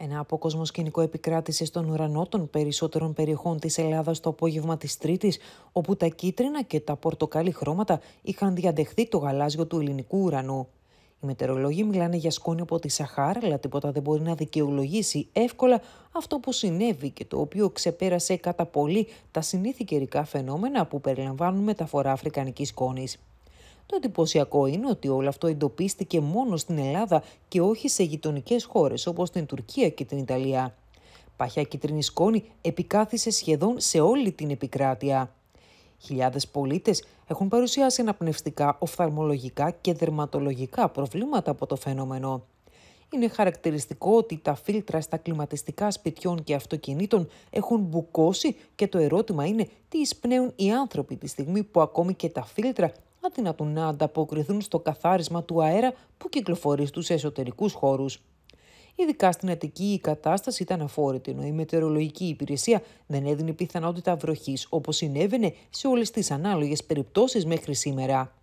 Ένα απόκοσμο σκηνικό επικράτησε στον ουρανό των περισσότερων περιοχών της Ελλάδας το απόγευμα της Τρίτης, όπου τα κίτρινα και τα πορτοκαλί χρώματα είχαν διαδεχθεί το γαλάζιο του ελληνικού ουρανού. Οι μετεωρολόγοι μιλάνε για σκόνη από τη Σαχάρα, αλλά τίποτα δεν μπορεί να δικαιολογήσει εύκολα αυτό που συνέβη και το οποίο ξεπέρασε κατά πολύ τα συνήθη φαινόμενα που περιλαμβάνουν μεταφορά αφρικανικής σκόνης. Το εντυπωσιακό είναι ότι όλο αυτό εντοπίστηκε μόνο στην Ελλάδα και όχι σε γειτονικές χώρες όπως την Τουρκία και την Ιταλία. Παχιά κίτρινη σκόνη επικάθισε σχεδόν σε όλη την επικράτεια. Χιλιάδες πολίτες έχουν παρουσιάσει αναπνευστικά, οφθαλμολογικά και δερματολογικά προβλήματα από το φαινόμενο. Είναι χαρακτηριστικό ότι τα φίλτρα στα κλιματιστικά σπιτιών και αυτοκινήτων έχουν μπουκώσει και το ερώτημα είναι τι εισπνέουν οι άνθρωποι τη στιγμή που ακόμη και τα φίλτρα αδυνατούν να ανταποκριθούν στο καθάρισμα του αέρα που κυκλοφορεί στους εσωτερικούς χώρους. Ειδικά στην Αττική η κατάσταση ήταν αφόρητη, ενώ η μετεωρολογική υπηρεσία δεν έδινε πιθανότητα βροχής όπως συνέβαινε σε όλες τις ανάλογες περιπτώσεις μέχρι σήμερα.